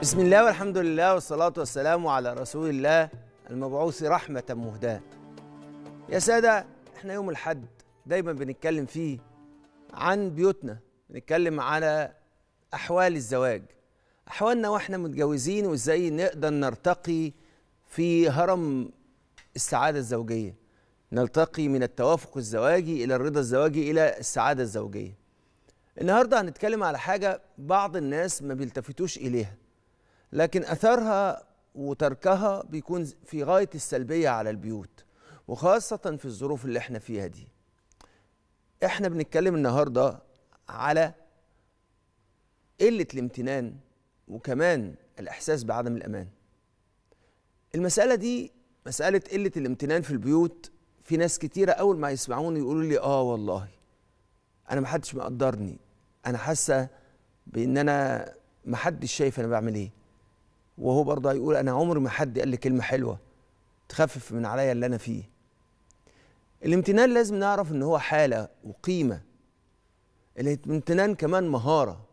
بسم الله والحمد لله والصلاة والسلام على رسول الله المبعوث رحمة مهداة يا سادة احنا يوم الحد دايما بنتكلم فيه عن بيوتنا بنتكلم على أحوال الزواج أحوالنا واحنا متجوزين وازاي نقدر نرتقي في هرم السعادة الزوجية نلتقي من التوافق الزواجي إلى الرضا الزواجي إلى السعادة الزوجية النهارده هنتكلم على حاجه بعض الناس ما بيلتفتوش اليها لكن اثرها وتركها بيكون في غايه السلبيه على البيوت وخاصه في الظروف اللي احنا فيها دي احنا بنتكلم النهارده على قله الامتنان وكمان الاحساس بعدم الامان المساله دي مساله قله الامتنان في البيوت في ناس كتيره اول ما يسمعوني يقولوا لي اه والله انا محدش مقدرني انا حاسه بان انا ما حدش شايف انا بعمل ايه وهو برضه هيقول انا عمري ما حد قال لي كلمه حلوه تخفف من عليا اللي انا فيه الامتنان لازم نعرف ان هو حاله وقيمه الامتنان كمان مهاره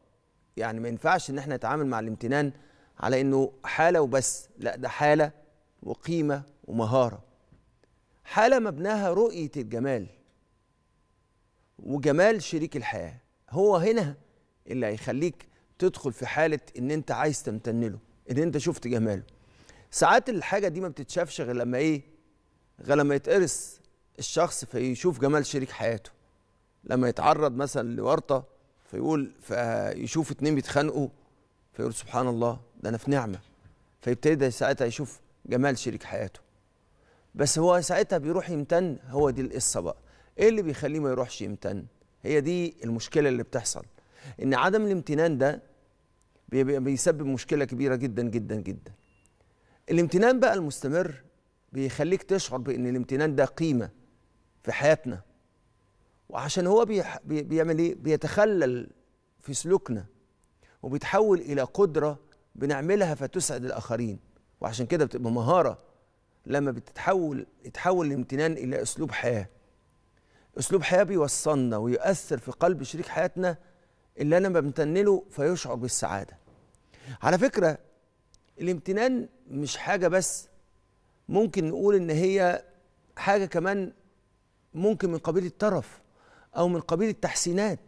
يعني ما ينفعش ان احنا نتعامل مع الامتنان على انه حاله وبس لا ده حاله وقيمه ومهاره حاله مبناها رؤيه الجمال وجمال شريك الحياه هو هنا اللي هيخليك تدخل في حاله ان انت عايز تمتن له ان انت شفت جماله ساعات الحاجه دي ما بتتشافش غير لما ايه غير لما يتقرص الشخص فيشوف جمال شريك حياته لما يتعرض مثلا لورطه فيقول فيشوف اتنين بيتخانقوا فيقول سبحان الله ده انا في نعمه فيبتدي ده ساعتها يشوف جمال شريك حياته بس هو ساعتها بيروح يمتن هو دي القصه بقى ايه اللي بيخليه ما يروحش يمتن هي دي المشكله اللي بتحصل ان عدم الامتنان ده بيسبب مشكله كبيره جدا جدا جدا الامتنان بقى المستمر بيخليك تشعر بان الامتنان ده قيمه في حياتنا وعشان هو بيح... بي... بيعمل ايه بيتخلل في سلوكنا وبيتحول الى قدره بنعملها فتسعد الاخرين وعشان كده بتبقى مهاره لما بتتحول يتحول الامتنان الى اسلوب حياه اسلوب حياه بيوصلنا ويؤثر في قلب شريك حياتنا اللي انا بمتن له فيشعر بالسعاده على فكره الامتنان مش حاجه بس ممكن نقول ان هي حاجه كمان ممكن من قبيل الترف او من قبيل التحسينات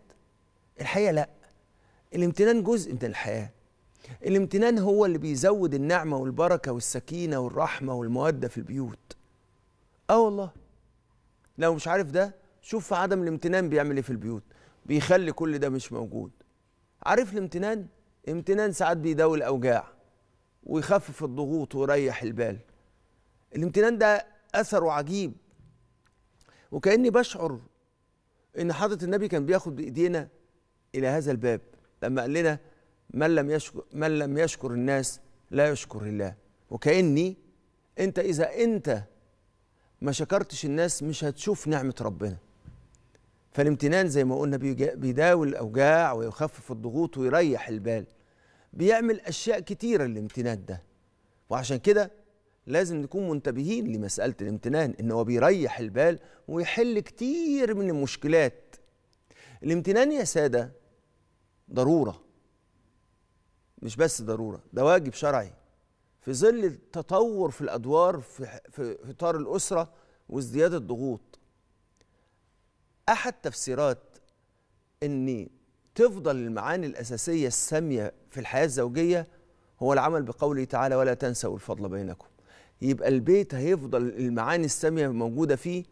الحقيقه لا الامتنان جزء من الحياه الامتنان هو اللي بيزود النعمه والبركه والسكينه والرحمه والموده في البيوت اه والله لو مش عارف ده شوف عدم الامتنان بيعمل ايه في البيوت بيخلي كل ده مش موجود عارف الامتنان امتنان ساعات بيداوي الاوجاع ويخفف الضغوط ويريح البال الامتنان ده اثره عجيب وكاني بشعر ان حضره النبي كان بياخد بايدينا الى هذا الباب لما قال لنا من لم يشكر من لم يشكر الناس لا يشكر الله وكاني انت اذا انت ما شكرتش الناس مش هتشوف نعمه ربنا فالامتنان زي ما قلنا بيداوي الاوجاع ويخفف الضغوط ويريح البال بيعمل اشياء كتيره الامتنان ده وعشان كده لازم نكون منتبهين لمساله الامتنان ان هو بيريح البال ويحل كتير من المشكلات الامتنان يا ساده ضروره مش بس ضروره ده واجب شرعي في ظل التطور في الادوار في في اطار الاسره وازدياد الضغوط احد تفسيرات ان تفضل المعاني الاساسيه الساميه في الحياه الزوجيه هو العمل بقوله تعالى ولا تنسوا الفضل بينكم يبقى البيت هيفضل المعاني الساميه موجوده فيه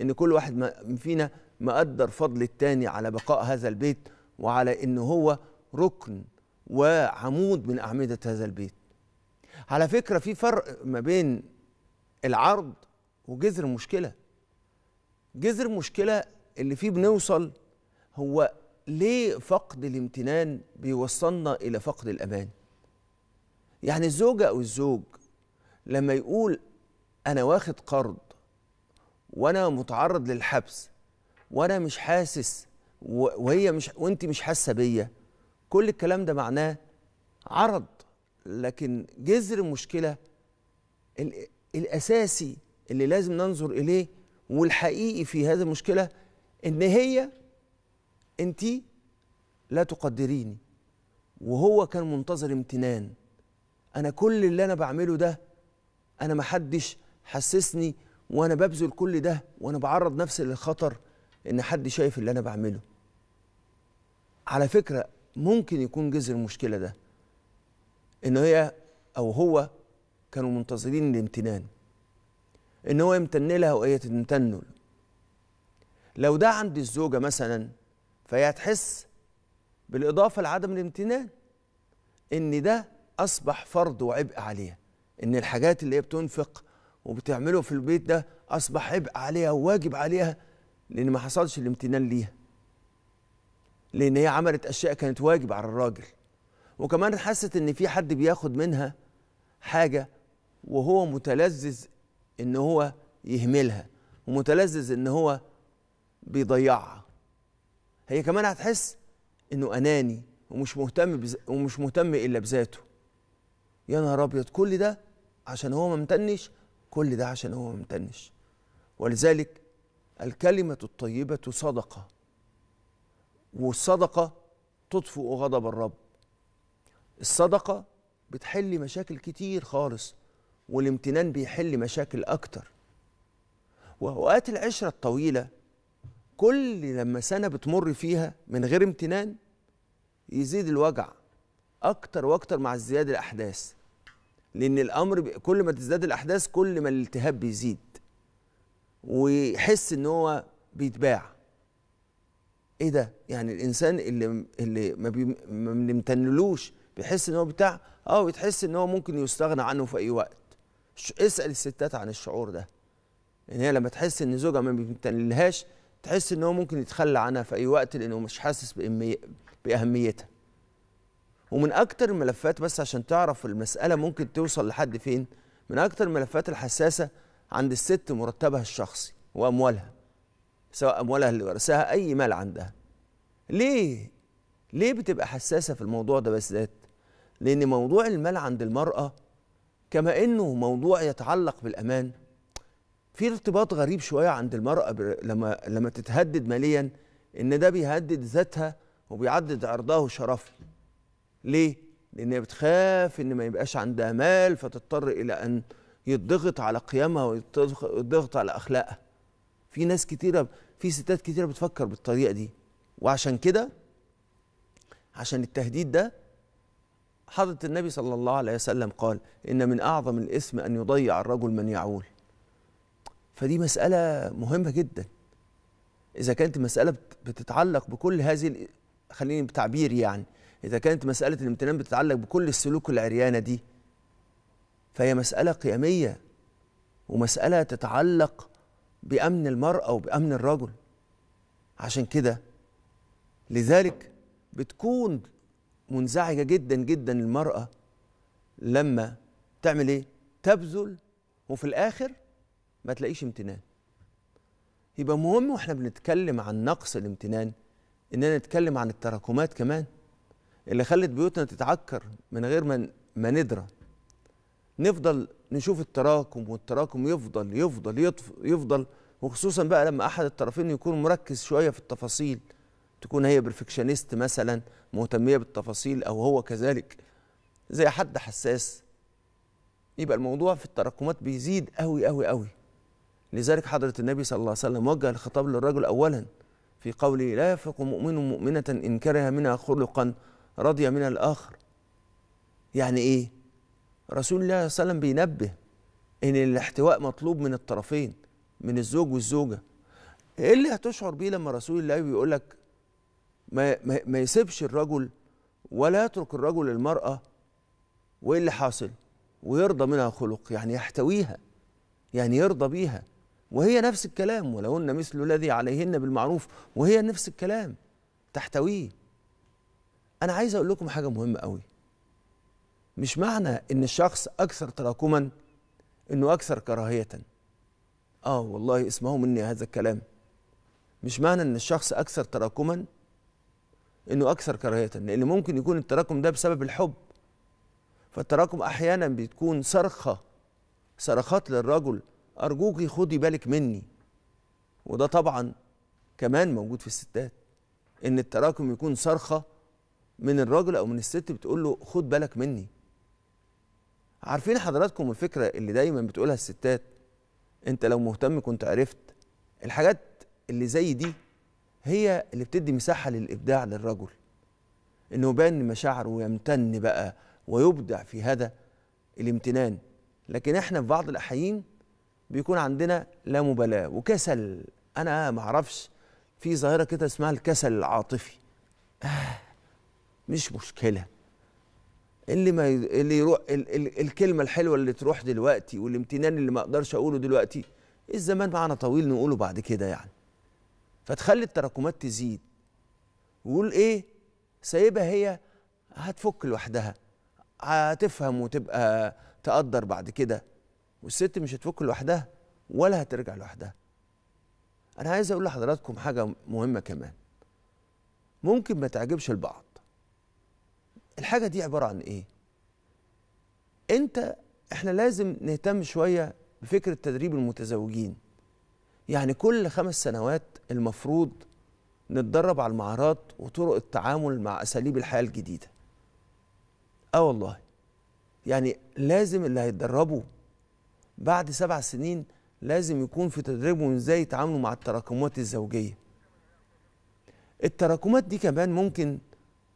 ان كل واحد فينا مقدر فضل التاني على بقاء هذا البيت وعلى ان هو ركن وعمود من اعمده هذا البيت على فكره في فرق ما بين العرض وجذر المشكله جذر المشكله اللي فيه بنوصل هو ليه فقد الامتنان بيوصلنا إلى فقد الأمان يعني الزوجة أو الزوج لما يقول أنا واخد قرض وأنا متعرض للحبس وأنا مش حاسس وهي مش وأنت مش حاسة بيا كل الكلام ده معناه عرض لكن جذر المشكلة الأساسي اللي لازم ننظر إليه والحقيقي في هذه المشكلة ان هي انت لا تقدريني وهو كان منتظر امتنان انا كل اللي انا بعمله ده انا محدش حسسني وانا ببذل كل ده وانا بعرض نفسي للخطر ان حد شايف اللي انا بعمله على فكره ممكن يكون جذر المشكله ده ان هي او هو كانوا منتظرين الامتنان ان هو يمتن لها وهي تمتن له لو ده عند الزوجة مثلا فهي هتحس بالإضافة لعدم الامتنان إن ده أصبح فرض وعبء عليها إن الحاجات اللي هي بتنفق وبتعمله في البيت ده أصبح عبء عليها وواجب عليها لأن ما حصلش الامتنان ليها لأن هي عملت أشياء كانت واجب على الراجل وكمان حست إن في حد بياخد منها حاجة وهو متلذذ إن هو يهملها ومتلذذ إن هو بيضيعها هي كمان هتحس انه اناني ومش مهتم بز... ومش مهتم الا بذاته يا نهار ابيض كل ده عشان هو ما ممتنش كل ده عشان هو ما ممتنش ولذلك الكلمه الطيبه صدقه والصدقه تطفئ غضب الرب الصدقه بتحل مشاكل كتير خالص والامتنان بيحل مشاكل اكتر واوقات العشره الطويله كل لما سنه بتمر فيها من غير امتنان يزيد الوجع اكتر واكتر مع ازدياد الاحداث لان الامر كل ما تزداد الاحداث كل ما الالتهاب بيزيد ويحس ان هو بيتباع ايه ده يعني الانسان اللي اللي ما, بي... ما بنمتنلوش بيحس ان هو بتاع اه بتحس ان هو ممكن يستغنى عنه في اي وقت اسال الستات عن الشعور ده ان يعني هي لما تحس ان زوجها ما بيمتنلهاش تحس ان هو ممكن يتخلى عنها في اي وقت لانه مش حاسس باهميتها ومن اكتر الملفات بس عشان تعرف المساله ممكن توصل لحد فين من اكتر الملفات الحساسه عند الست مرتبها الشخصي واموالها سواء اموالها اللي ورثها اي مال عندها ليه ليه بتبقى حساسه في الموضوع ده بالذات لان موضوع المال عند المراه كما انه موضوع يتعلق بالامان في ارتباط غريب شويه عند المراه لما لما تتهدد ماليا ان ده بيهدد ذاتها وبيعدد عرضها وشرفها ليه لان هي بتخاف ان ما يبقاش عندها مال فتضطر الى ان يضغط على قيمها ويضغط على اخلاقها في ناس كتيره في ستات كتيره بتفكر بالطريقه دي وعشان كده عشان التهديد ده حضرة النبي صلى الله عليه وسلم قال إن من أعظم الإثم أن يضيع الرجل من يعول فدي مسألة مهمة جدا إذا كانت مسألة بتتعلق بكل هذه خليني بتعبير يعني إذا كانت مسألة الامتنان بتتعلق بكل السلوك العريانة دي فهي مسألة قيمية ومسألة تتعلق بأمن المرأة وبأمن الرجل عشان كده لذلك بتكون منزعجة جدا جدا المرأة لما تعمل ايه؟ تبذل وفي الآخر ما تلاقيش امتنان يبقى مهم واحنا بنتكلم عن نقص الامتنان اننا نتكلم عن التراكمات كمان اللي خلت بيوتنا تتعكر من غير ما ما ندرى نفضل نشوف التراكم والتراكم يفضل يفضل يفضل, يفضل وخصوصا بقى لما احد الطرفين يكون مركز شويه في التفاصيل تكون هي بيرفكشنست مثلا مهتميه بالتفاصيل او هو كذلك زي حد حساس يبقى الموضوع في التراكمات بيزيد قوي قوي قوي لذلك حضرة النبي صلى الله عليه وسلم وجه الخطاب للرجل أولا في قوله لا يفرق مؤمن مؤمنة إن كره منها خلقا رضي من الآخر يعني إيه؟ رسول الله صلى الله عليه وسلم بينبه إن الاحتواء مطلوب من الطرفين من الزوج والزوجة إيه اللي هتشعر بيه لما رسول الله بيقول لك ما, ما, ما يسيبش الرجل ولا يترك الرجل المرأة وإيه اللي حاصل؟ ويرضى منها خلق يعني يحتويها يعني يرضى بيها وهي نفس الكلام ولهن مثل الذي عليهن بالمعروف وهي نفس الكلام تحتويه أنا عايز أقول لكم حاجة مهمة قوي مش معنى إن الشخص أكثر تراكما إنه أكثر كراهية آه والله اسمعوا مني هذا الكلام مش معنى إن الشخص أكثر تراكما إنه أكثر كراهية لأن ممكن يكون التراكم ده بسبب الحب فالتراكم أحيانا بتكون صرخة صرخات للرجل أرجوكي خدي بالك مني وده طبعا كمان موجود في الستات إن التراكم يكون صرخة من الراجل أو من الست بتقول له خد بالك مني عارفين حضراتكم الفكرة اللي دايما بتقولها الستات أنت لو مهتم كنت عرفت الحاجات اللي زي دي هي اللي بتدي مساحة للإبداع للرجل إنه يبان مشاعره ويمتن بقى ويبدع في هذا الامتنان لكن احنا في بعض الأحيان بيكون عندنا لا مبالاه وكسل انا ما اعرفش في ظاهره كده اسمها الكسل العاطفي آه مش مشكله اللي ما اللي يروح ال... ال... الكلمه الحلوه اللي تروح دلوقتي والامتنان اللي ما اقدرش اقوله دلوقتي الزمان معانا طويل نقوله بعد كده يعني فتخلي التراكمات تزيد وقول ايه سايبها هي هتفك لوحدها هتفهم وتبقى تقدر بعد كده والست مش هتفك لوحدها ولا هترجع لوحدها انا عايز اقول لحضراتكم حاجه مهمه كمان ممكن ما تعجبش البعض الحاجه دي عباره عن ايه انت احنا لازم نهتم شويه بفكره تدريب المتزوجين يعني كل خمس سنوات المفروض نتدرب على المهارات وطرق التعامل مع اساليب الحياه الجديده اه والله يعني لازم اللي هيتدربوا بعد سبع سنين لازم يكون في تدريبهم ازاي يتعاملوا مع التراكمات الزوجيه التراكمات دي كمان ممكن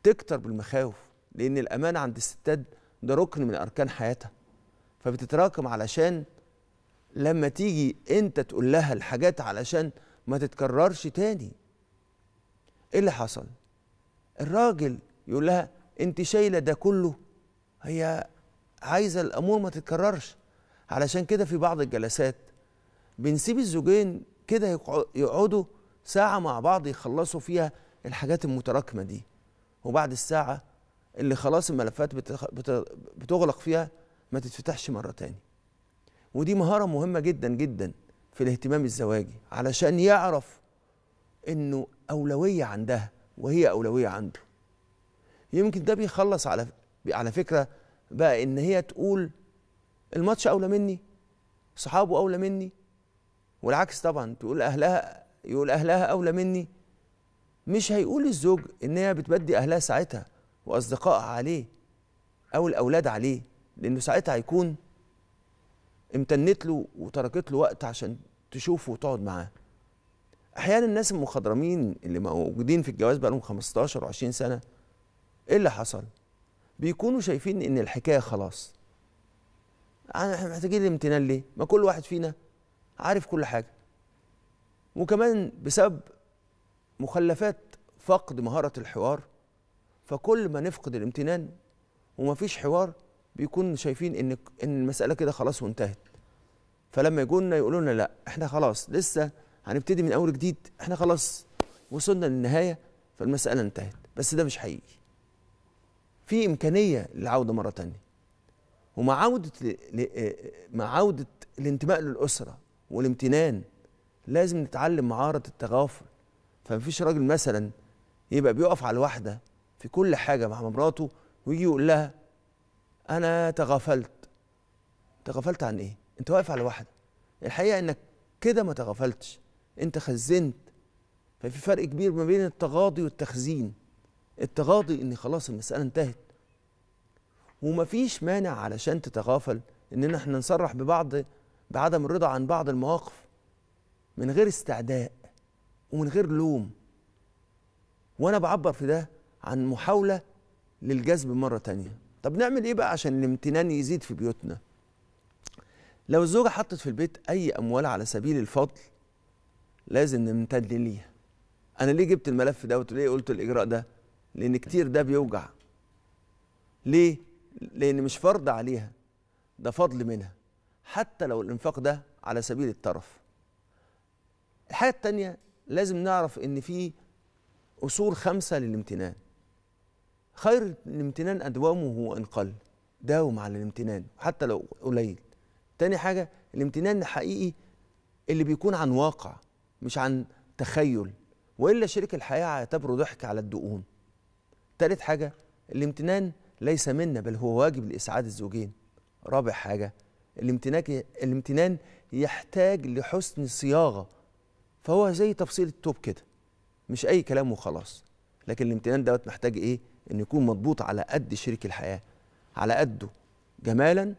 تكتر بالمخاوف لان الامان عند الستات ده ركن من اركان حياتها فبتتراكم علشان لما تيجي انت تقول لها الحاجات علشان ما تتكررش تاني ايه اللي حصل الراجل يقول لها انت شايله ده كله هي عايزه الامور ما تتكررش علشان كده في بعض الجلسات بنسيب الزوجين كده يقعدوا ساعة مع بعض يخلصوا فيها الحاجات المتراكمة دي وبعد الساعة اللي خلاص الملفات بتغلق فيها ما تتفتحش مرة تاني ودي مهارة مهمة جدا جدا في الاهتمام الزواجي علشان يعرف انه أولوية عندها وهي أولوية عنده يمكن ده بيخلص على على فكرة بقى ان هي تقول الماتش اولى مني صحابه اولى مني والعكس طبعا تقول اهلها يقول اهلها اولى مني مش هيقول الزوج ان هي بتبدي اهلها ساعتها واصدقائها عليه او الاولاد عليه لانه ساعتها هيكون امتنت له وتركت له وقت عشان تشوفه وتقعد معاه احيانا الناس المخضرمين اللي موجودين في الجواز بقالهم 15 و20 سنه ايه اللي حصل بيكونوا شايفين ان الحكايه خلاص احنا محتاجين الامتنان ليه؟ ما كل واحد فينا عارف كل حاجه. وكمان بسبب مخلفات فقد مهاره الحوار فكل ما نفقد الامتنان ومفيش حوار بيكون شايفين ان ان المساله كده خلاص وانتهت. فلما يجونا يقولوا لنا لا احنا خلاص لسه هنبتدي من اول جديد احنا خلاص وصلنا للنهايه فالمساله انتهت بس ده مش حقيقي. في امكانيه للعوده مره ثانيه. ومع عودة آه، مع عودة الانتماء للأسرة والامتنان لازم نتعلم مهارة التغافل فمفيش راجل مثلا يبقى بيقف على الواحدة في كل حاجة مع مراته ويجي يقول لها أنا تغافلت تغافلت عن إيه؟ أنت واقف على واحدة الحقيقة إنك كده ما تغافلتش أنت خزنت ففي فرق كبير ما بين التغاضي والتخزين التغاضي إن خلاص المسألة انتهت ومفيش مانع علشان تتغافل اننا احنا نصرح ببعض بعدم الرضا عن بعض المواقف من غير استعداء ومن غير لوم وانا بعبر في ده عن محاوله للجذب مره تانية طب نعمل ايه بقى عشان الامتنان يزيد في بيوتنا لو الزوجه حطت في البيت اي اموال على سبيل الفضل لازم نمتد ليها انا ليه جبت الملف ده وليه قلت الاجراء ده لان كتير ده بيوجع ليه لأن مش فرض عليها ده فضل منها حتى لو الإنفاق ده على سبيل الترف الحاجة التانية لازم نعرف إن في أصول خمسة للامتنان خير الامتنان أدومه وإن قل داوم على الامتنان حتى لو قليل تاني حاجة الامتنان الحقيقي اللي بيكون عن واقع مش عن تخيل وإلا شريك الحياة هيعتبره ضحك على الدقون تالت حاجة الامتنان ليس منا بل هو واجب لإسعاد الزوجين رابع حاجة الامتنان الامتنان يحتاج لحسن صياغة فهو زي تفصيل التوب كده مش أي كلام وخلاص لكن الامتنان دوت محتاج إيه إنه يكون مضبوط على قد شريك الحياة على قده جمالا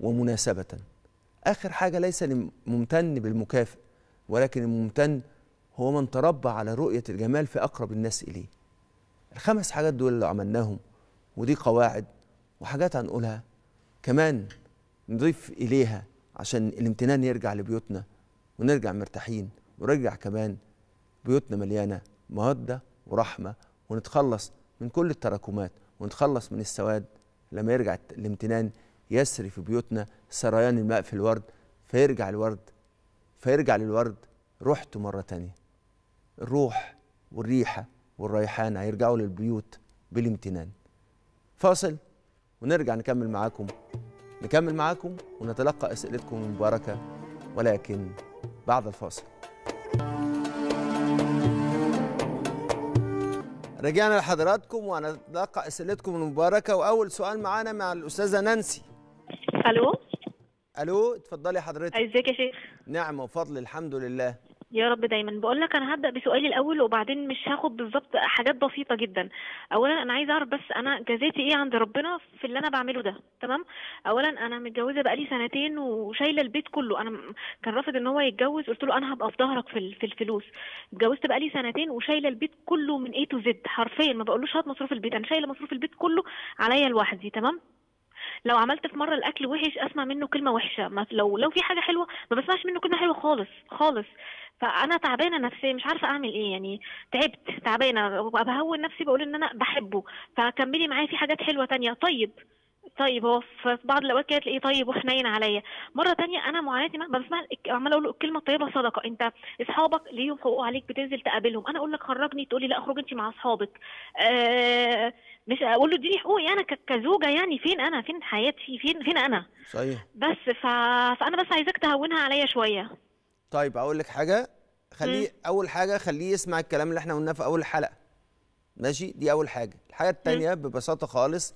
ومناسبة آخر حاجة ليس الممتن بالمكافئ ولكن الممتن هو من تربى على رؤية الجمال في أقرب الناس إليه الخمس حاجات دول اللي عملناهم ودي قواعد وحاجات هنقولها كمان نضيف إليها عشان الامتنان يرجع لبيوتنا ونرجع مرتاحين ونرجع كمان بيوتنا مليانة مودة ورحمة ونتخلص من كل التراكمات ونتخلص من السواد لما يرجع الامتنان يسري في بيوتنا سريان الماء في الورد فيرجع الورد فيرجع للورد روحته مرة تانية الروح والريحة والريحان هيرجعوا للبيوت بالامتنان فاصل ونرجع نكمل معاكم نكمل معاكم ونتلقى أسئلتكم المباركة ولكن بعد الفاصل رجعنا لحضراتكم ونتلقى أسئلتكم المباركة وأول سؤال معانا مع الأستاذة نانسي ألو ألو اتفضلي حضرتك ازيك يا شيخ نعم وفضل الحمد لله يا رب دايما بقول لك انا هبدا بسؤالي الاول وبعدين مش هاخد بالظبط حاجات بسيطه جدا اولا انا عايزه اعرف بس انا جزاتي ايه عند ربنا في اللي انا بعمله ده تمام اولا انا متجوزه بقالي سنتين وشايله البيت كله انا كان رافض ان هو يتجوز قلت له انا هبقى في ظهرك في الفلوس اتجوزت بقالي سنتين وشايله البيت كله من اي تو زد حرفيا ما بقولوش هات مصروف البيت انا شايله مصروف البيت كله عليا لوحدي تمام لو عملت في مره الاكل وحش اسمع منه كلمه وحشه ما لو لو في حاجه حلوه ما بسمعش منه كلمه حلوه خالص خالص فانا تعبانه نفسيا مش عارفه اعمل ايه يعني تعبت تعبانه بهون نفسي بقول ان انا بحبه فكملي معايا في حاجات حلوه تانية طيب طيب هو في بعض الاوقات كده تلاقيه طيب وحنين عليا مره تانية انا معاناتي ما بسمع عماله اقول له الكلمه الطيبه صدقه انت اصحابك ليهم حقوق عليك بتنزل تقابلهم انا اقول لك خرجني تقولي لا اخرج انت مع اصحابك آه مش اقول له اديني حقوقي انا كزوجه يعني فين انا فين حياتي فين فين انا صحيح بس ف... فانا بس عايزاك تهونها عليا شويه طيب اقول لك حاجه خليه اول حاجه خليه يسمع الكلام اللي احنا قلناه في اول حلقه ماشي دي اول حاجه الحاجه الثانيه ببساطه خالص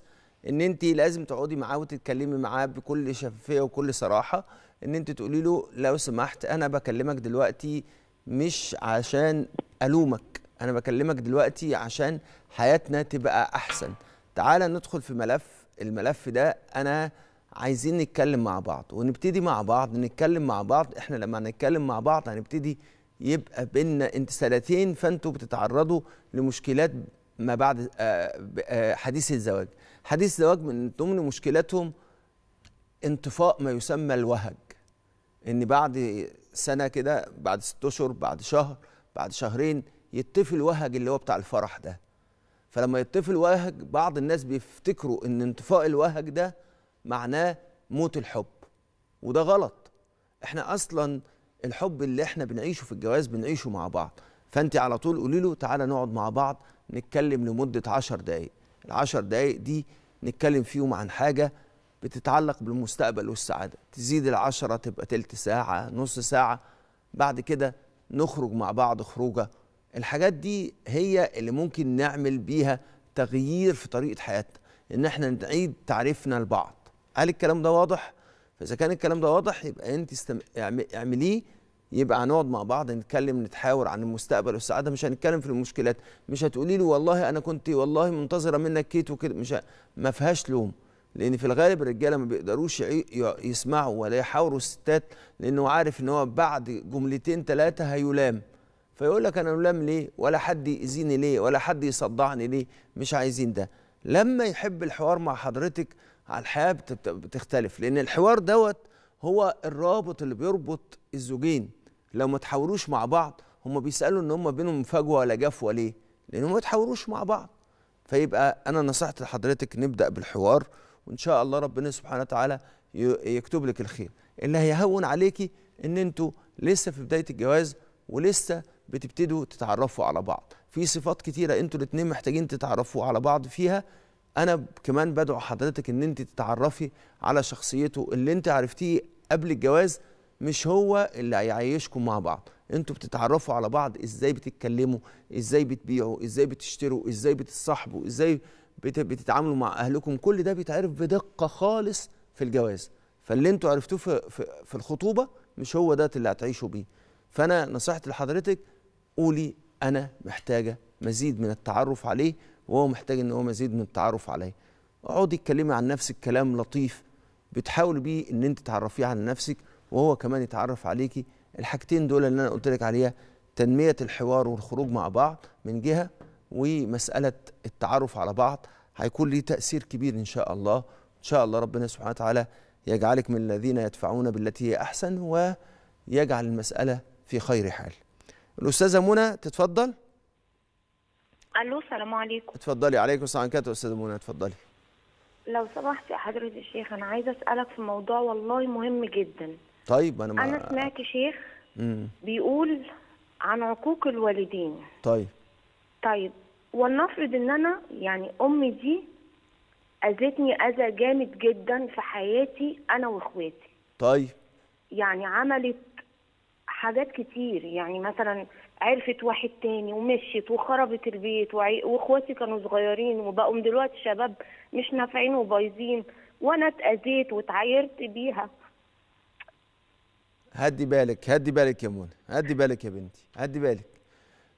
ان انت لازم تقعدي معاه وتتكلمي معاه بكل شفافيه وكل صراحه ان انت تقولي له لو سمحت انا بكلمك دلوقتي مش عشان الومك انا بكلمك دلوقتي عشان حياتنا تبقى احسن تعال ندخل في ملف الملف ده انا عايزين نتكلم مع بعض ونبتدي مع بعض نتكلم مع بعض احنا لما نتكلم مع بعض هنبتدي يبقى بينا سنتين فانتوا بتتعرضوا لمشكلات ما بعد آه، آه، حديث الزواج حديث الزواج من ضمن مشكلاتهم انطفاء ما يسمى الوهج ان بعد سنه كده بعد ست اشهر بعد شهر بعد شهرين يطفي الوهج اللي هو بتاع الفرح ده فلما يطفي الوهج بعض الناس بيفتكروا ان انطفاء الوهج ده معناه موت الحب وده غلط احنا اصلا الحب اللي احنا بنعيشه في الجواز بنعيشه مع بعض فانت على طول قولي له تعالى نقعد مع بعض نتكلم لمده 10 دقائق العشر دقائق دي نتكلم فيهم عن حاجه بتتعلق بالمستقبل والسعاده تزيد العشره تبقى تلت ساعه نص ساعه بعد كده نخرج مع بعض خروجه الحاجات دي هي اللي ممكن نعمل بيها تغيير في طريقه حياتنا ان احنا نعيد تعريفنا لبعض هل الكلام ده واضح فاذا كان الكلام ده واضح يبقى انت استم... اعمليه يبقى هنقعد مع بعض نتكلم نتحاور عن المستقبل والسعاده مش هنتكلم في المشكلات مش هتقولي له والله انا كنت والله منتظره منك كيت وكده مش ه... ما فيهاش لوم لان في الغالب الرجاله ما بيقدروش يسمعوا ولا يحاوروا الستات لانه عارف ان هو بعد جملتين ثلاثه هيلام فيقول لك انا ملام ليه ولا حد يأذيني ليه ولا حد يصدعني ليه مش عايزين ده لما يحب الحوار مع حضرتك على الحياه بتختلف لان الحوار دوت هو الرابط اللي بيربط الزوجين لو ما تحاوروش مع بعض هم بيسالوا ان هم بينهم فجوه ولا جفوه ليه لانهم ما تحاوروش مع بعض فيبقى انا نصيحتي لحضرتك نبدا بالحوار وان شاء الله ربنا سبحانه وتعالى يكتب لك الخير اللي هيهون عليكي ان انتوا لسه في بدايه الجواز ولسه بتبتدوا تتعرفوا على بعض في صفات كتيره انتوا الاتنين محتاجين تتعرفوا على بعض فيها انا كمان بدعو حضرتك ان انت تتعرفي على شخصيته اللي انت عرفتيه قبل الجواز مش هو اللي هيعيشكم مع بعض انتوا بتتعرفوا على بعض ازاي بتتكلموا ازاي بتبيعوا ازاي بتشتروا ازاي بتتصاحبوا ازاي بتتعاملوا مع اهلكم كل ده بيتعرف بدقه خالص في الجواز فاللي انتوا عرفتوه في, في, في الخطوبه مش هو ده اللي هتعيشوا بيه فانا نصيحتي لحضرتك قولي انا محتاجه مزيد من التعرف عليه وهو محتاج ان هو مزيد من التعرف عليه اقعدي اتكلمي عن نفسك كلام لطيف بتحاول بيه ان انت تعرفيه عن نفسك وهو كمان يتعرف عليكي الحاجتين دول اللي انا قلت لك عليها تنميه الحوار والخروج مع بعض من جهه ومساله التعرف على بعض هيكون ليه تاثير كبير ان شاء الله ان شاء الله ربنا سبحانه وتعالى يجعلك من الذين يدفعون بالتي هي احسن ويجعل المساله في خير حال الاستاذه منى تتفضل الو السلام عليكم اتفضلي عليكم السلام عليكم استاذه منى اتفضلي لو سمحت يا حضره الشيخ انا عايزه اسالك في موضوع والله مهم جدا طيب انا ما... انا سمعت شيخ مم. بيقول عن عقوق الوالدين طيب طيب ولنفرض ان انا يعني امي دي اذتني اذى جامد جدا في حياتي انا واخواتي طيب يعني عملت حاجات كتير يعني مثلا عرفت واحد تاني ومشيت وخربت البيت واخواتي كانوا صغيرين وبقوا دلوقتي شباب مش نافعين وبايظين وانا اتاذيت واتعايرت بيها هدي بالك هدي بالك يا منى هدي بالك يا بنتي هدي بالك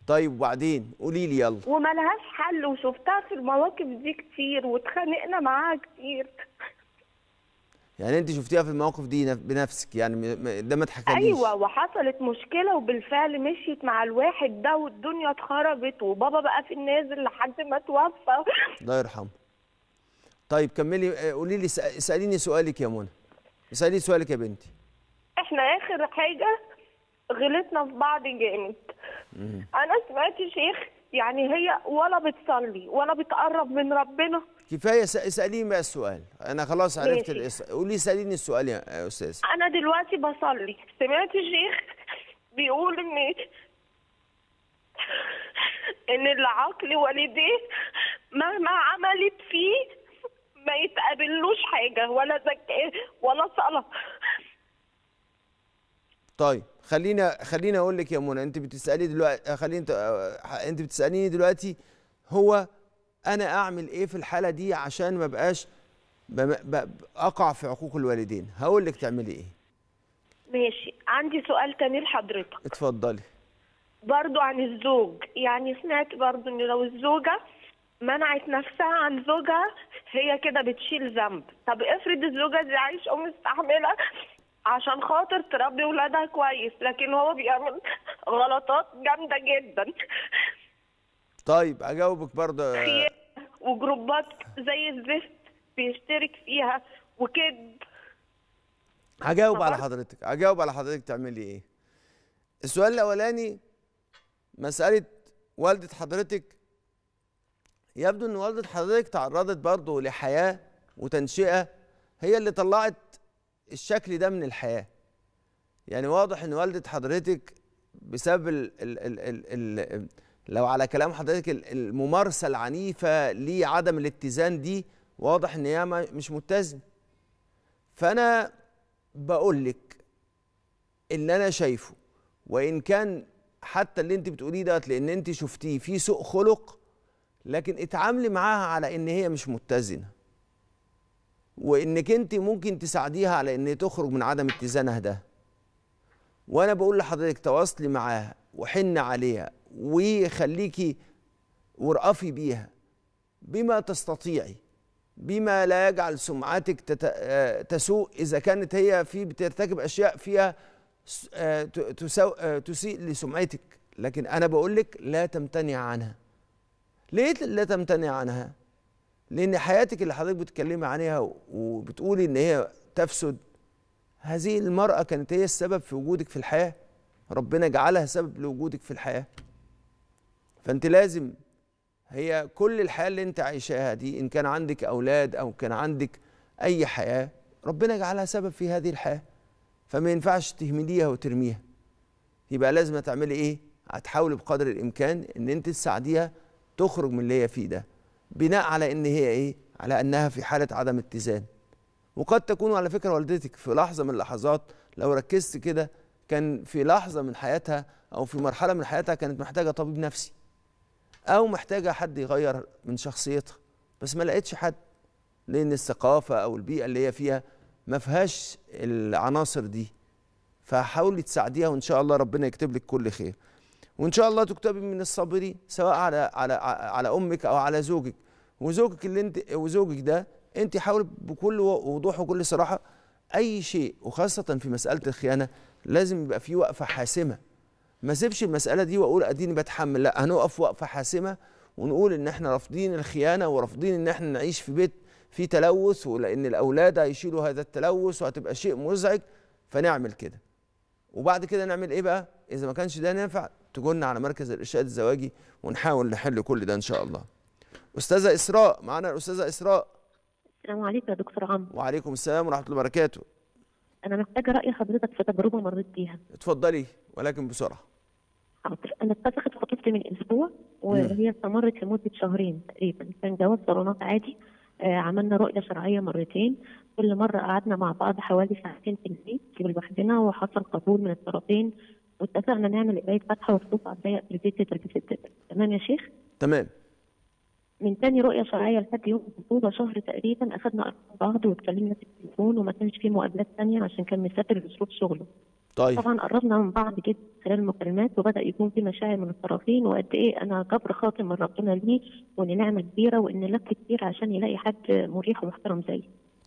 طيب وبعدين قولي لي يلا وملهاش حل وشفتها في المواقف دي كتير واتخانقنا معاها كتير يعني انت شفتيها في المواقف دي بنفسك يعني ده ما اتحكاليش ايوه وحصلت مشكله وبالفعل مشيت مع الواحد ده والدنيا اتخربت وبابا بقى في النازل لحد ما توفى الله يرحمه طيب كملي آه، قولي لي اساليني سؤالك يا منى اساليني سؤالك يا بنتي احنا اخر حاجه غلطنا في بعض جامد انا سمعت شيخ يعني هي ولا بتصلي ولا بتقرب من ربنا كفايه اساليني بقى السؤال انا خلاص عرفت الإس... قولي اساليني السؤال يا استاذ انا دلوقتي بصلي سمعت شيخ بيقول ان ان العقل والديه مهما عملت فيه ما يتقابلوش حاجه ولا زكاه ولا صلاه طيب خلينا خلينا اقول لك يا منى انت بتسالي دلوقتي خليني انت بتساليني دلوقتي هو انا اعمل ايه في الحاله دي عشان ما بقاش اقع في عقوق الوالدين هقول لك تعملي ايه ماشي عندي سؤال تاني لحضرتك اتفضلي برضو عن الزوج يعني سمعت برضو ان لو الزوجه منعت نفسها عن زوجها هي كده بتشيل ذنب طب افرض الزوجه دي عايشه ومستحمله عشان خاطر تربي ولادها كويس لكن هو بيعمل غلطات جامده جدا طيب اجاوبك برضه وجروبات زي الزفت بيشترك فيها وكذب هجاوب على حضرتك هجاوب على حضرتك تعملي ايه السؤال الاولاني مساله والده حضرتك يبدو ان والده حضرتك تعرضت برضه لحياه وتنشئه هي اللي طلعت الشكل ده من الحياه يعني واضح ان والده حضرتك بسبب ال ال ال ال ال لو على كلام حضرتك الممارسه العنيفه لعدم الاتزان دي واضح ان هي مش متزنه فانا بقول لك اللي انا شايفه وان كان حتى اللي انت بتقوليه دوت لان انت شفتيه في سوء خلق لكن اتعاملي معاها على ان هي مش متزنه وانك انت ممكن تساعديها على ان تخرج من عدم اتزانها ده وانا بقول لحضرتك تواصلي معاها وحن عليها ويخليكي وارأفي بيها بما تستطيعي بما لا يجعل سمعتك آه، تسوء إذا كانت هي في بترتكب أشياء فيها آه، آه، تسيء لسمعتك لكن أنا بقول لك لا تمتنع عنها ليه لا تمتنع عنها لأن حياتك اللي حضرتك بتتكلمي عنها وبتقولي إن هي تفسد هذه المرأة كانت هي السبب في وجودك في الحياة ربنا جعلها سبب لوجودك في الحياة فانت لازم هي كل الحياه اللي انت عايشاها دي ان كان عندك اولاد او كان عندك اي حياه ربنا جعلها سبب في هذه الحياه فما ينفعش تهمليها وترميها يبقى لازم تعملي ايه هتحاولي بقدر الامكان ان انت تساعديها تخرج من اللي هي فيه ده بناء على ان هي ايه على انها في حاله عدم اتزان وقد تكون على فكره والدتك في لحظه من اللحظات لو ركزت كده كان في لحظه من حياتها او في مرحله من حياتها كانت محتاجه طبيب نفسي او محتاجه حد يغير من شخصيتها بس ما لقيتش حد لان الثقافه او البيئه اللي هي فيها ما فيهاش العناصر دي فحاولي تساعديها وان شاء الله ربنا يكتب لك كل خير وان شاء الله تكتبي من الصابرين سواء على على على امك او على زوجك وزوجك اللي انت وزوجك ده انت حاولي بكل وضوح وكل صراحه اي شيء وخاصه في مساله الخيانه لازم يبقى في وقفه حاسمه ما سيبش المساله دي واقول اديني بتحمل لا هنقف وقفه حاسمه ونقول ان احنا رافضين الخيانه ورافضين ان احنا نعيش في بيت فيه تلوث ولان الاولاد هيشيلوا هذا التلوث وهتبقى شيء مزعج فنعمل كده وبعد كده نعمل ايه بقى اذا ما كانش ده ينفع تجولنا على مركز الارشاد الزواجي ونحاول نحل كل ده ان شاء الله استاذه اسراء معانا الاستاذه اسراء السلام عليكم يا دكتور عمرو وعليكم السلام ورحمه الله وبركاته انا محتاجه راي حضرتك في تجربه مريت بيها اتفضلي ولكن بسرعه خاطر انا اتفقت خطوبتي من اسبوع وهي استمرت لمده شهرين تقريبا كان جواز صالونات عادي آه، عملنا رؤيه شرعيه مرتين كل مره قعدنا مع بعض حوالي ساعتين في البيت لوحدنا وحصل قبول من الطرفين واتفقنا نعمل قرايه فتحه وخطوط عربيه في البيت تمام يا شيخ؟ تمام من تاني رؤية شرعية لحد يوم الخطوبة شهر تقريبا أخذنا أرقام بعض واتكلمنا في التليفون وما كانش في مقابلات تانية عشان كان مسافر لظروف شغله. طيب طبعا قربنا من بعض جدا خلال المكالمات وبدا يكون في مشاعر من الطرفين وقد ايه انا جبر خاطر من ربنا ليه وان نعمه كبيره وان لف كتير عشان يلاقي حد مريح ومحترم زيي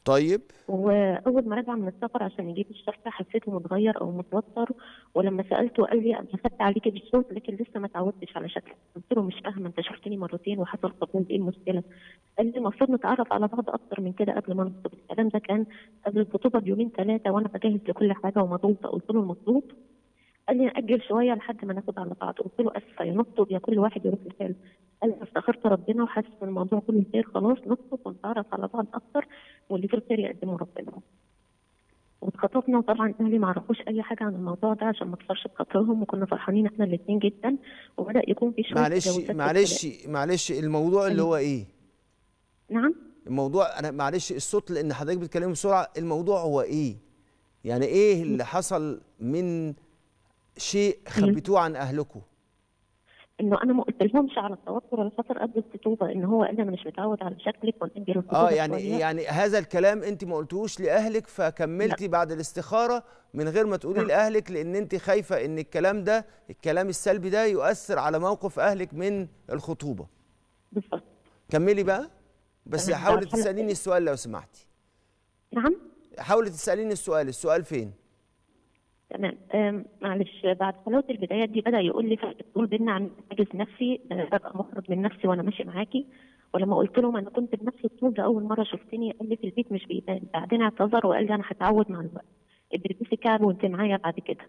طيب واول ما رجع من السفر عشان يجيب الشركه حسيته متغير او متوتر ولما سالته قال لي انا خدت عليك بالصوت لكن لسه ما تعودتش على شكلك قلت له مش فاهمه انت شفتني مرتين وحصل قبول ايه المشكله قال لي المفروض نتعرف على بعض اكتر من كده قبل ما نخطب الكلام ده كان قبل الخطوبه بيومين ثلاثه وانا بجهز لكل حاجه ومضغوطه قلت له المطلوب قال لي أجل شويه لحد ما ناخد على بعض قلت له اسفه يا يا كل واحد يروح لحاله قال لي افتخرت ربنا وحاسس ان الموضوع كله خير خلاص نخطب ونتعرف على بعض اكتر واللي في الخير يقدمه ربنا واتخطبنا وطبعا اهلي ما عرفوش اي حاجه عن الموضوع ده عشان ما تفرش بخاطرهم وكنا فرحانين احنا الاثنين جدا وبدا يكون في شويه معلش معلش معلش الموضوع اللي هو ايه؟ نعم الموضوع انا معلش الصوت لان حضرتك بتكلمي بسرعه الموضوع هو ايه؟ يعني ايه اللي حصل من شيء خبيتوه عن اهلكم انه انا ما قلتلهمش على التوتر اللي خاطر الخطوبه ان هو انا مش متعود على شكلك وعندي اه يعني شوية. يعني هذا الكلام انت ما قلتوش لاهلك فكملتي لا. بعد الاستخاره من غير ما تقولي لا. نعم. لاهلك لان انت خايفه ان الكلام ده الكلام السلبي ده يؤثر على موقف اهلك من الخطوبه بالظبط كملي بقى بس حاولي تساليني السؤال لو سمحتي نعم حاولي تساليني السؤال السؤال فين تمام معلش بعد صلاة البدايات دي بدا يقول لي بتقول بينا عن حاجز نفسي ببقى محرج من نفسي وانا ماشي معاكي ولما قلت لهم انا كنت بنفس الطول ده اول مره شفتني قال لي في البيت مش بيبان بعدين اعتذر وقال لي انا هتعود مع الوقت البسي كعب وانت معايا بعد كده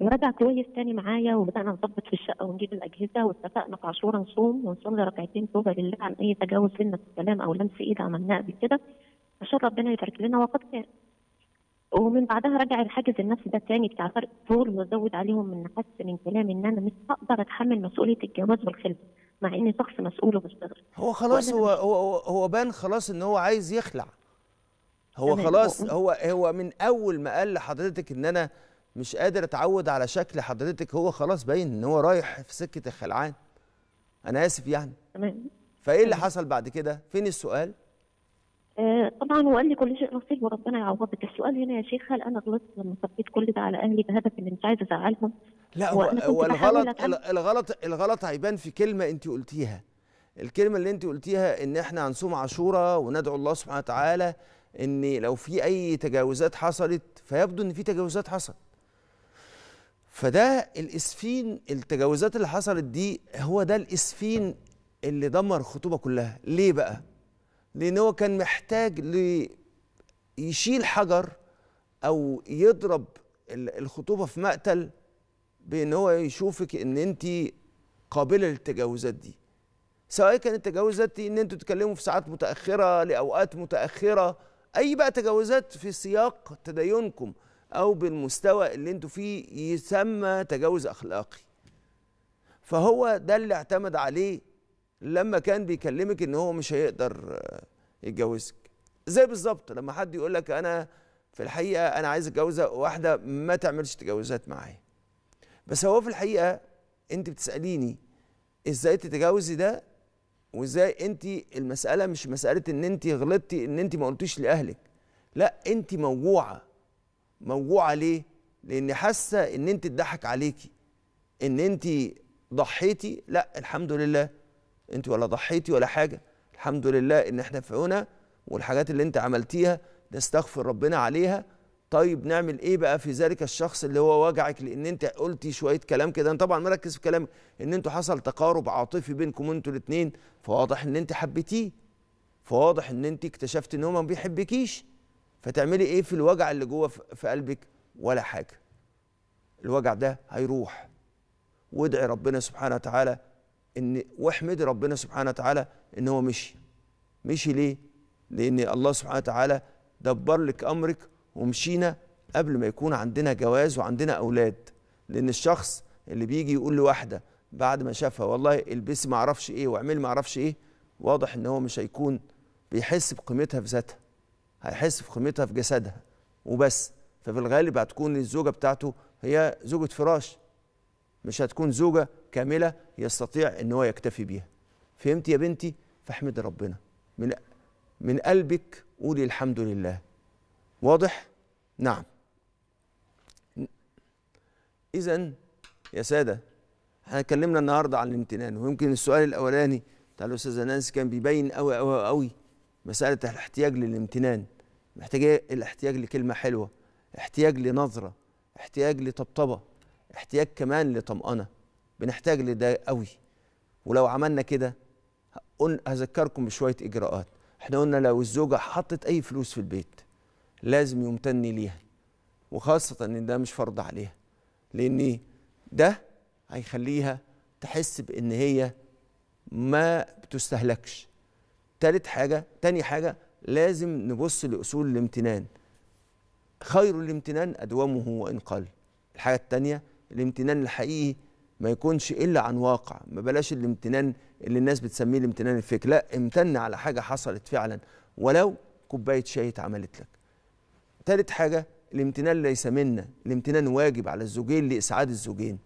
ورجع كويس تاني معايا وبدانا نظبط في الشقه ونجيب الاجهزه واتفقنا في عاشوره نصوم ونصلي ركعتين توبه لله عن اي تجاوز لنا في السلام او لمس ايد عملناه قبل كده عشان ربنا يبارك لنا وقد كان ومن بعدها رجع الحاجز النفسي ده تاني بتاع فرق طول وزود عليهم من حس من كلامي ان انا مش هقدر اتحمل مسؤوليه الجواز والخلفه مع اني شخص مسؤول ومستغرب هو خلاص هو, هو هو بان خلاص ان هو عايز يخلع هو خلاص هو هو من اول ما قال لحضرتك ان انا مش قادر اتعود على شكل حضرتك هو خلاص باين ان هو رايح في سكه الخلعان انا اسف يعني تمام فايه اللي حصل بعد كده فين السؤال آه، طبعا وقال لي كل شيء نصيب وربنا يعوضك السؤال هنا يا شيخ هل انا غلطت لما صفيت كل ده على اهلي بهدف ان مش عايزه ازعلهم لا هو والغلط الغلط الغلط هيبان في كلمه انت قلتيها الكلمه اللي انت قلتيها ان احنا هنصوم عاشوراء وندعو الله سبحانه وتعالى ان لو في اي تجاوزات حصلت فيبدو ان في تجاوزات حصلت فده الاسفين التجاوزات اللي حصلت دي هو ده الاسفين اللي دمر الخطوبه كلها ليه بقى لان هو كان محتاج يشيل حجر او يضرب الخطوبه في مقتل بان هو يشوفك ان انت قابله للتجاوزات دي سواء كانت التجاوزات دي ان انتوا تتكلموا في ساعات متاخره لاوقات متاخره اي بقى تجاوزات في سياق تدينكم او بالمستوى اللي انتوا فيه يسمى تجاوز اخلاقي فهو ده اللي اعتمد عليه لما كان بيكلمك ان هو مش هيقدر يتجوزك زي بالظبط لما حد يقول لك انا في الحقيقه انا عايز اتجوز واحده ما تعملش تجاوزات معايا بس هو في الحقيقه انت بتساليني ازاي تتجوزي ده وازاي انت المساله مش مساله ان انت غلطتي ان انت ما قلتيش لاهلك لا انت موجوعه موجوعه ليه لان حاسه ان انت اتضحك عليكي ان انت ضحيتي لا الحمد لله انت ولا ضحيتي ولا حاجه الحمد لله ان احنا في عونة والحاجات اللي انت عملتيها نستغفر ربنا عليها طيب نعمل ايه بقى في ذلك الشخص اللي هو وجعك لان انت قلتي شويه كلام كده انا طبعا مركز في كلامك ان انتوا حصل تقارب عاطفي بينكم انتوا الاثنين فواضح ان انت حبيتيه فواضح ان انت اكتشفت ان هو ما بيحبكيش فتعملي ايه في الوجع اللي جوه في قلبك ولا حاجه الوجع ده هيروح وادعي ربنا سبحانه وتعالى ان واحمد ربنا سبحانه وتعالى ان هو مشي مشي ليه لان الله سبحانه وتعالى دبر لك امرك ومشينا قبل ما يكون عندنا جواز وعندنا اولاد لان الشخص اللي بيجي يقول لواحده بعد ما شافها والله البسي ما اعرفش ايه واعملي ما اعرفش ايه واضح ان هو مش هيكون بيحس بقيمتها في ذاتها هيحس بقيمتها في جسدها وبس ففي الغالب هتكون الزوجه بتاعته هي زوجه فراش مش هتكون زوجة كاملة يستطيع ان هو يكتفي بيها فهمت يا بنتي فاحمد ربنا من من قلبك قولي الحمد لله واضح نعم اذا يا ساده احنا اتكلمنا النهارده عن الامتنان ويمكن السؤال الاولاني بتاع الاستاذه نانس كان بيبين قوي قوي قوي مساله الاحتياج للامتنان محتاج الاحتياج لكلمه حلوه احتياج لنظره احتياج لطبطبه احتياج كمان لطمأنة بنحتاج لده قوي ولو عملنا كده هذكركم بشوية إجراءات احنا قلنا لو الزوجة حطت أي فلوس في البيت لازم يمتن ليها وخاصة إن ده مش فرض عليها لأن ده هيخليها تحس بإن هي ما بتستهلكش تالت حاجة تاني حاجة لازم نبص لأصول الامتنان خير الامتنان أدومه وإن قل الحاجة التانية الامتنان الحقيقي ما يكونش الا عن واقع ما بلاش الامتنان اللي الناس بتسميه الامتنان الفكري لا امتن على حاجه حصلت فعلا ولو كوبايه شاي اتعملت لك ثالث حاجه الامتنان ليس منا الامتنان واجب على الزوجين لاسعاد الزوجين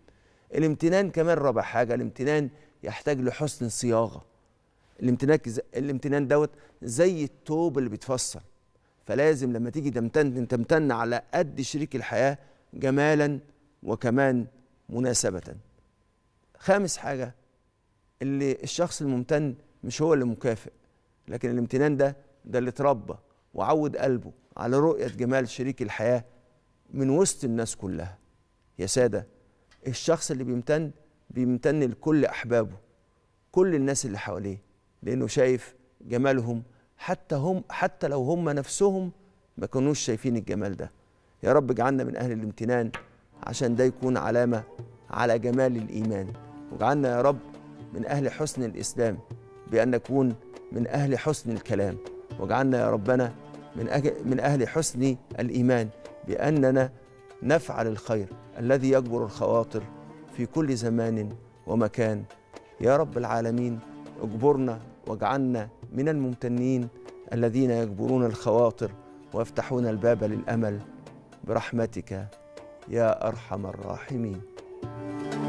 الامتنان كمان رابع حاجه الامتنان يحتاج لحسن صياغه الامتنان الامتنان دوت زي التوب اللي بيتفصل فلازم لما تيجي تمتن تمتن على قد شريك الحياه جمالا وكمان مناسبة خامس حاجة اللي الشخص الممتن مش هو اللي مكافئ لكن الامتنان ده ده اللي اتربى وعود قلبه على رؤية جمال شريك الحياة من وسط الناس كلها يا سادة الشخص اللي بيمتن بيمتن لكل أحبابه كل الناس اللي حواليه لأنه شايف جمالهم حتى هم حتى لو هم نفسهم ما كانوش شايفين الجمال ده يا رب اجعلنا من أهل الامتنان عشان ده يكون علامة على جمال الإيمان واجعلنا يا رب من أهل حسن الإسلام بأن نكون من أهل حسن الكلام واجعلنا يا ربنا من, من أهل حسن الإيمان بأننا نفعل الخير الذي يجبر الخواطر في كل زمان ومكان يا رب العالمين اجبرنا واجعلنا من الممتنين الذين يجبرون الخواطر ويفتحون الباب للامل برحمتك يا ارحم الراحمين